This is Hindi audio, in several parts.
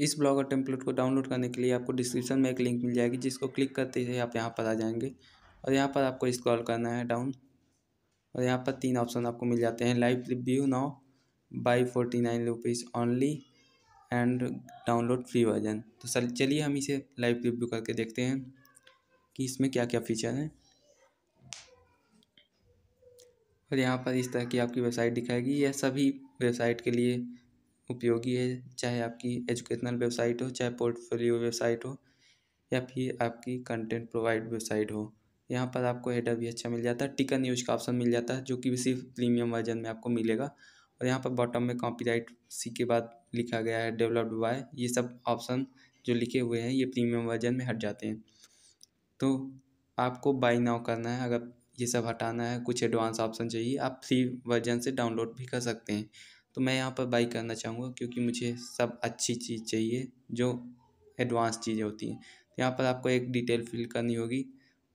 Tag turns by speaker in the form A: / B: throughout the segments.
A: इस ब्लॉगर टेम्पलेट को डाउनलोड करने के लिए आपको डिस्क्रिप्शन में एक लिंक मिल जाएगी जिसको क्लिक करते ही आप यहाँ पर आ जाएंगे और यहाँ पर आपको स्क्रॉल करना है डाउन और यहाँ पर तीन ऑप्शन आपको मिल जाते हैं live review now buy forty nine rupees only and download free version तो सर चलिए हम इसे लाइव रिव्यू करके देखते हैं कि इसमें क्या क्या फीचर हैं और यहाँ पर इस तरह की आपकी वेबसाइट दिखाएगी यह सभी वेबसाइट के लिए उपयोगी है चाहे आपकी एजुकेशनल वेबसाइट हो चाहे पोर्टफोलियो वेबसाइट हो या फिर आपकी कंटेंट प्रोवाइड वेबसाइट हो यहाँ पर आपको हेडर भी अच्छा मिल जाता है टिकन यूज का ऑप्शन मिल जाता है जो कि सिर्फ प्रीमियम वर्जन में आपको मिलेगा और यहाँ पर बॉटम में कॉपीराइट सी के बाद लिखा गया है डेवलप्ड बाय ये सब ऑप्शन जो लिखे हुए हैं ये प्रीमियम वर्जन में हट जाते हैं तो आपको बाई नाउ करना है अगर ये सब हटाना है कुछ एडवांस ऑप्शन चाहिए आप फ्री वर्जन से डाउनलोड भी कर सकते हैं तो मैं यहाँ पर बाई करना चाहूँगा क्योंकि मुझे सब अच्छी चीज़ चाहिए जो एडवांस चीज़ें होती हैं तो यहाँ पर आपको एक डिटेल फिल करनी होगी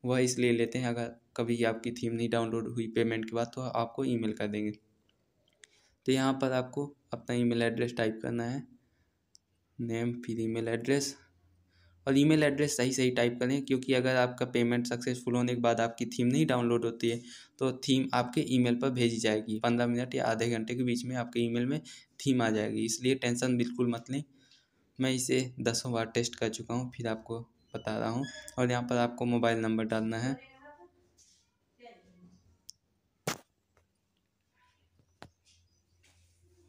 A: वह इसलिए लेते हैं अगर कभी आपकी थीम नहीं डाउनलोड हुई पेमेंट के बाद तो आपको ईमेल कर देंगे तो यहाँ पर आपको अपना ईमेल एड्रेस टाइप करना है नेम फिर ईमेल एड्रेस और ईमेल एड्रेस सही सही टाइप करें क्योंकि अगर आपका पेमेंट सक्सेसफुल होने के बाद आपकी थीम नहीं डाउनलोड होती है तो थीम आपके ईमेल पर भेजी जाएगी पंद्रह मिनट या आधे घंटे के बीच में आपके ईमेल में थीम आ जाएगी इसलिए टेंशन बिल्कुल मत लें मैं इसे दसों बार टेस्ट कर चुका हूँ फिर आपको बता रहा हूँ और यहाँ पर आपको मोबाइल नंबर डालना है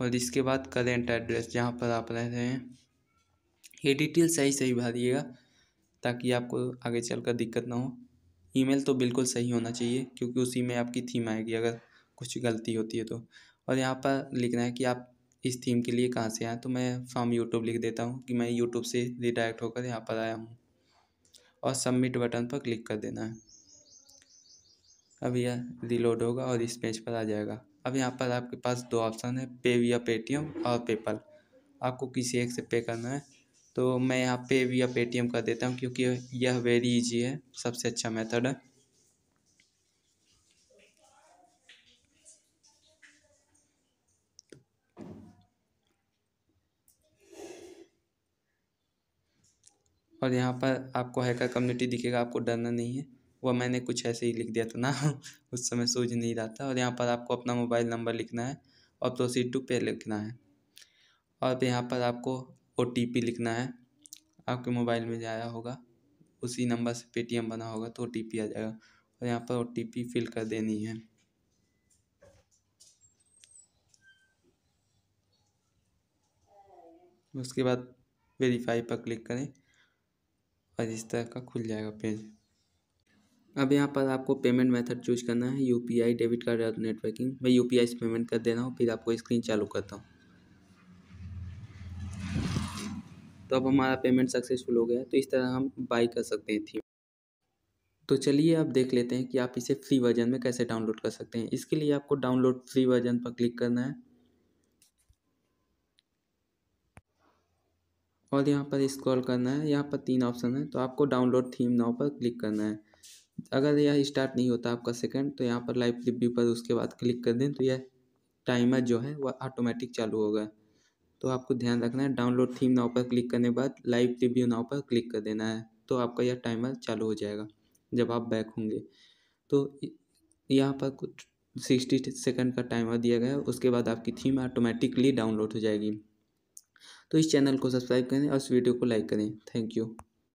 A: और इसके बाद करेंट एड्रेस जहाँ पर आप रह रहे हैं ये डिटेल सही सही दिएगा ताकि आपको आगे चलकर दिक्कत ना हो ईमेल तो बिल्कुल सही होना चाहिए क्योंकि उसी में आपकी थीम आएगी अगर कुछ गलती होती है तो और यहाँ पर लिखना है कि आप इस थीम के लिए कहाँ से आए तो मैं फॉर्म यूट्यूब लिख देता हूँ कि मैं यूट्यूब से रिडायरेक्ट होकर यहाँ पर आया हूँ और सबमिट बटन पर क्लिक कर देना है अब यह रिलोड होगा और इस पेज पर आ जाएगा अब यहाँ पर आपके पास दो ऑप्शन है पे या पेटीएम और पेपल आपको किसी एक से पे करना है तो मैं यहाँ पे भी या पेटीएम कर देता हूँ क्योंकि यह वेरी इजी है सबसे अच्छा मेथड है और यहाँ पर आपको हैकर कम्युनिटी दिखेगा आपको डरना नहीं है वह मैंने कुछ ऐसे ही लिख दिया था ना उस समय सूझ नहीं रहा था और यहाँ पर आपको अपना मोबाइल नंबर लिखना है और प्रोसीड टू पे लिखना है और यहाँ पर आपको ओ टी पी लिखना है आपके मोबाइल में जाया होगा उसी नंबर से पेटीएम बना होगा तो ओ टी पी आ जाएगा और यहाँ पर ओ टी पी फिल कर देनी है उसके बाद वेरीफाई पर क्लिक करें और इस तरह का खुल जाएगा पेज अब यहाँ पर आपको पेमेंट मेथड चूज करना है यूपीआई डेबिट कार्ड या नेटवर्किंग मैं यूपीआई से पेमेंट कर दे रहा हूँ फिर आपको स्क्रीन चालू करता हूँ तो अब हमारा पेमेंट सक्सेसफुल हो गया तो इस तरह हम बाई कर सकते हैं थीम तो चलिए आप देख लेते हैं कि आप इसे फ्री वर्जन में कैसे डाउनलोड कर सकते हैं इसके लिए आपको डाउनलोड फ्री वर्जन पर क्लिक करना है और यहाँ पर स्क्रॉल करना है यहाँ पर तीन ऑप्शन है तो आपको डाउनलोड थीम नाउ पर क्लिक करना है अगर यह स्टार्ट नहीं होता आपका सेकंड तो यहाँ पर लाइव फ्लिप पर उसके बाद क्लिक कर दें तो यह टाइमर जो है वह ऑटोमेटिक चालू होगा तो आपको ध्यान रखना है डाउनलोड थीम नाव पर क्लिक करने के बाद लाइव रिव्यू नाव पर क्लिक कर देना है तो आपका यह टाइमर चालू हो जाएगा जब आप बैक होंगे तो यहाँ पर कुछ सिक्सटी सेकंड का टाइमर दिया गया है उसके बाद आपकी थीम ऑटोमेटिकली डाउनलोड हो जाएगी तो इस चैनल को सब्सक्राइब करें और इस वीडियो को लाइक करें थैंक यू